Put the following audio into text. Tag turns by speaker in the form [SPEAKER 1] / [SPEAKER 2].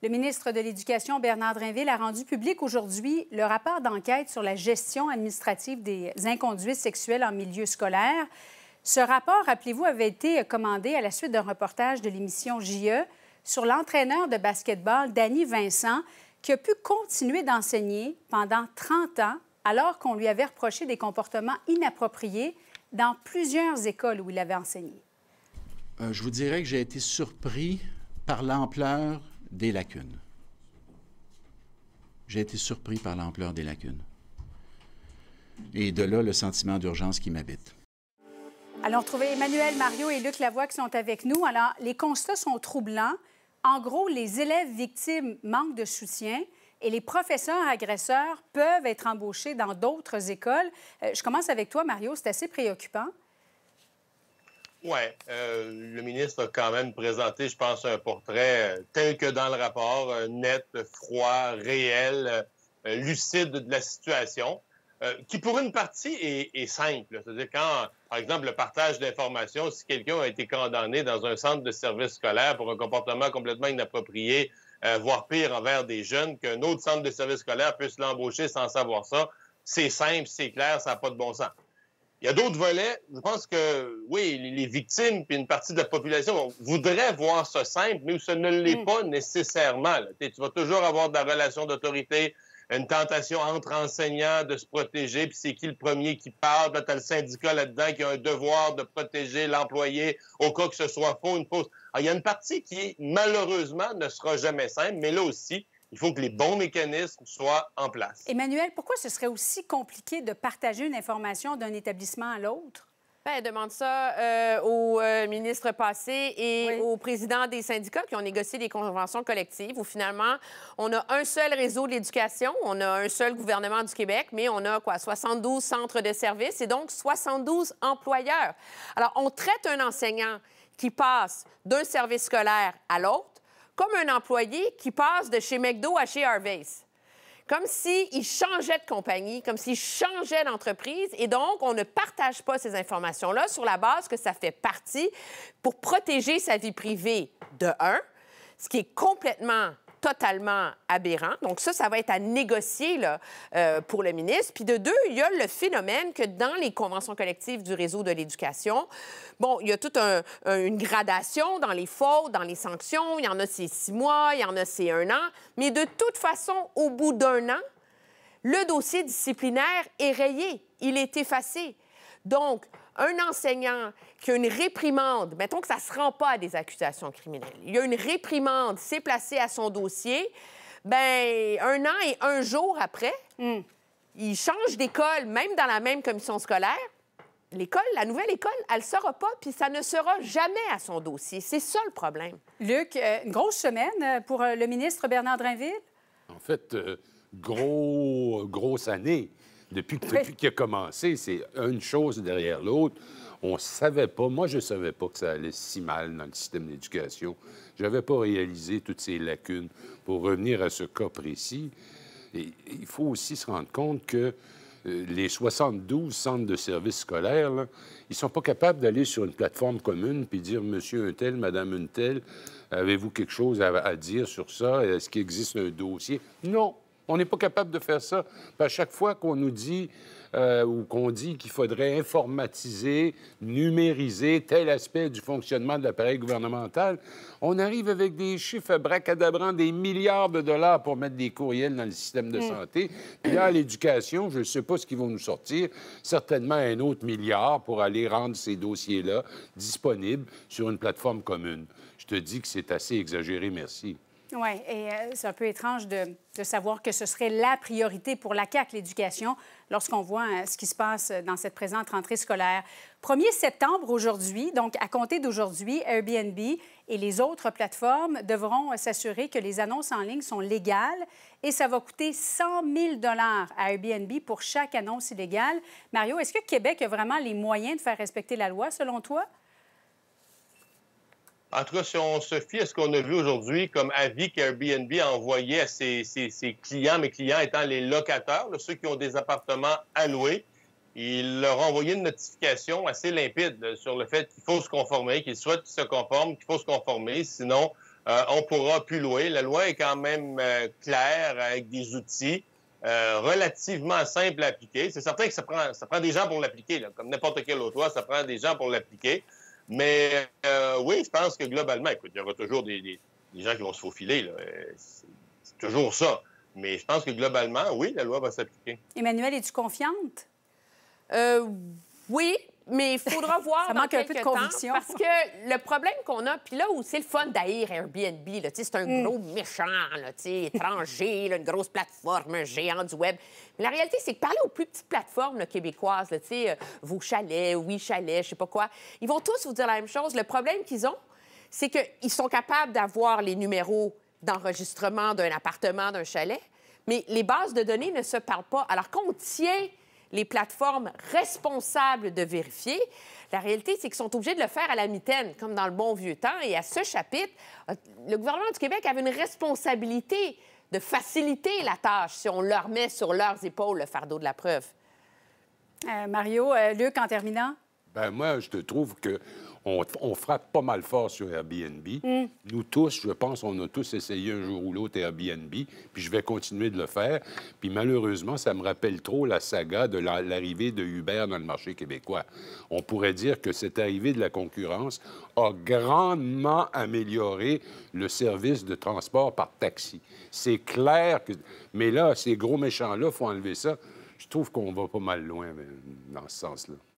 [SPEAKER 1] Le ministre de l'Éducation, Bernard Drinville, a rendu public aujourd'hui le rapport d'enquête sur la gestion administrative des inconduites sexuelles en milieu scolaire. Ce rapport, rappelez-vous, avait été commandé à la suite d'un reportage de l'émission JE sur l'entraîneur de basketball, Danny Vincent, qui a pu continuer d'enseigner pendant 30 ans alors qu'on lui avait reproché des comportements inappropriés dans plusieurs écoles où il avait enseigné.
[SPEAKER 2] Euh, je vous dirais que j'ai été surpris par l'ampleur des lacunes. J'ai été surpris par l'ampleur des lacunes. Et de là, le sentiment d'urgence qui m'habite.
[SPEAKER 1] Allons trouver Emmanuel, Mario et Luc Lavoie qui sont avec nous. Alors, les constats sont troublants. En gros, les élèves victimes manquent de soutien et les professeurs agresseurs peuvent être embauchés dans d'autres écoles. Euh, je commence avec toi, Mario. C'est assez préoccupant.
[SPEAKER 3] Oui, euh, le ministre a quand même présenté, je pense, un portrait euh, tel que dans le rapport, euh, net, froid, réel, lucide de la situation, qui pour une partie est, est simple. C'est-à-dire quand, par exemple, le partage d'informations, si quelqu'un a été condamné dans un centre de service scolaire pour un comportement complètement inapproprié, voire pire envers des jeunes, qu'un autre centre de service scolaire puisse l'embaucher sans savoir ça, c'est simple, c'est clair, ça n'a pas de bon sens. Il y a d'autres volets. Je pense que, oui, les victimes puis une partie de la population voudraient voir ça simple, mais ça ne l'est mm. pas nécessairement. Tu vas toujours avoir de la relation d'autorité, une tentation entre enseignants de se protéger, puis c'est qui le premier qui parle. tu as le syndicat là-dedans qui a un devoir de protéger l'employé au cas que ce soit faux, une fausse. Ah, il y a une partie qui, malheureusement, ne sera jamais simple, mais là aussi, il faut que les bons mécanismes soient en place.
[SPEAKER 1] Emmanuel, pourquoi ce serait aussi
[SPEAKER 4] compliqué de partager une information d'un établissement à l'autre? Bien, demande ça euh, au euh, ministre passé et au président des syndicats qui ont négocié des conventions collectives où finalement, on a un seul réseau de l'éducation, on a un seul gouvernement du Québec, mais on a quoi, 72 centres de services et donc 72 employeurs. Alors, on traite un enseignant qui passe d'un service scolaire à l'autre comme un employé qui passe de chez McDo à chez Harvey's. Comme s'il changeait de compagnie, comme s'il changeait d'entreprise. Et donc, on ne partage pas ces informations-là sur la base que ça fait partie pour protéger sa vie privée de un, ce qui est complètement totalement aberrant. Donc ça, ça va être à négocier là, euh, pour le ministre. Puis de deux, il y a le phénomène que dans les conventions collectives du réseau de l'éducation, bon, il y a toute une gradation dans les fautes, dans les sanctions. Il y en a c'est six mois, il y en a c'est un an. Mais de toute façon, au bout d'un an, le dossier disciplinaire est rayé, il est effacé. Donc, un enseignant qui a une réprimande, mettons que ça ne se rend pas à des accusations criminelles, il y a une réprimande, c'est placé à son dossier, ben un an et un jour après, hmm. il change d'école, même dans la même commission scolaire, l'école, la nouvelle école, elle ne sera pas, puis ça ne sera jamais à son dossier. C'est ça le problème. Luc, euh, une grosse semaine euh, pour euh, le
[SPEAKER 1] ministre Bernard Drinville?
[SPEAKER 2] En fait, gros, grosse année. Depuis, que a commencé, c'est une chose derrière l'autre. On ne savait pas, moi je ne savais pas que ça allait si mal dans le système d'éducation. Je n'avais pas réalisé toutes ces lacunes. Pour revenir à ce cas précis, et il faut aussi se rendre compte que euh, les 72 centres de services scolaires, ils ne sont pas capables d'aller sur une plateforme commune puis dire Monsieur un tel, Madame un tel, avez-vous quelque chose à, à dire sur ça? Est-ce qu'il existe un dossier? Non, on n'est pas capable de faire ça. à chaque fois qu'on nous dit euh, ou qu'on dit qu'il faudrait informatiser, numériser tel aspect du fonctionnement de l'appareil gouvernemental, on arrive avec des chiffres bracadabrants, des milliards de dollars pour mettre des courriels dans le système de mm. santé. Puis là, l'éducation, je ne sais pas ce qu'ils vont nous sortir, certainement un autre milliard pour aller rendre ces dossiers-là disponibles sur une plateforme commune. Je te dis que c'est assez exagéré, merci.
[SPEAKER 1] Oui, et euh, c'est un peu étrange de, savoir que ce serait la priorité pour la CAQ, l'éducation, lorsqu'on voit euh, ce qui se passe euh, dans cette présente rentrée scolaire. 1er septembre aujourd'hui, donc à compter d'aujourd'hui, Airbnb et les autres plateformes devront s'assurer que les annonces en ligne sont légales et ça va coûter 100 000 dollars à Airbnb pour chaque annonce illégale. Mario, est-ce que Québec a vraiment les moyens de faire respecter la loi selon toi?
[SPEAKER 3] En tout cas, si on se fie à ce qu'on a vu aujourd'hui comme avis qu'Airbnb a envoyé à ses, clients, mes clients étant les locataires, ceux qui ont des appartements à louer, ils leur ont envoyé une notification assez limpide sur le fait qu'il faut se conformer, qu'ils souhaitent qu'ils se conforment, qu'il faut se conformer, sinon euh, on pourra plus louer. La loi est quand même euh, claire avec des outils euh, relativement simples à appliquer. C'est certain que ça prend, ça prend des gens pour l'appliquer, comme n'importe quel autre loi, ça prend des gens pour l'appliquer. Mais euh, oui, je pense que globalement, écoute, il y aura toujours des, gens qui vont se faufiler. Euh, c'est toujours ça. Mais je pense que globalement, oui, la loi va s'appliquer.
[SPEAKER 1] Emmanuel, es-tu confiante?
[SPEAKER 4] Euh, oui, mais il faudra voir. Ça manque un peu de Parce que le problème qu'on a, puis là où c'est le fun d'haïr Airbnb, c'est un mm. gros méchant, là, étranger, une grosse plateforme, un géant du web. Mais la réalité, c'est que parler aux plus petites plateformes québécoises, là, euh, vos chalets, oui, chalets, je sais pas quoi, ils vont tous vous dire la même chose. Le problème qu'ils ont, c'est qu'ils sont capables d'avoir les numéros d'enregistrement d'un appartement, d'un chalet, mais les bases de données ne se parlent pas. Alors qu'on tient les plateformes responsables de vérifier. La réalité, c'est qu'ils sont obligés de le faire à la mitaine, comme dans le bon vieux temps. Et à ce chapitre, euh, le gouvernement du Québec avait une responsabilité de faciliter la tâche si on leur met sur leurs épaules le fardeau de la preuve. Euh, Mario, euh, Luc, en terminant.
[SPEAKER 2] Ben moi, je te trouve que on, frappe pas mal fort sur Airbnb. Hmm. Nous tous, je pense, on a tous essayé un jour ou l'autre Airbnb, puis je vais continuer de le faire. Puis malheureusement, ça me rappelle trop la saga de l'arrivée de Uber dans le marché québécois. On pourrait dire que cette arrivée de la concurrence a grandement amélioré le service de transport par taxi. C'est clair que... Mais là, ces gros méchants-là, font faut enlever ça. Je trouve qu'on va pas mal loin dans ce sens-là.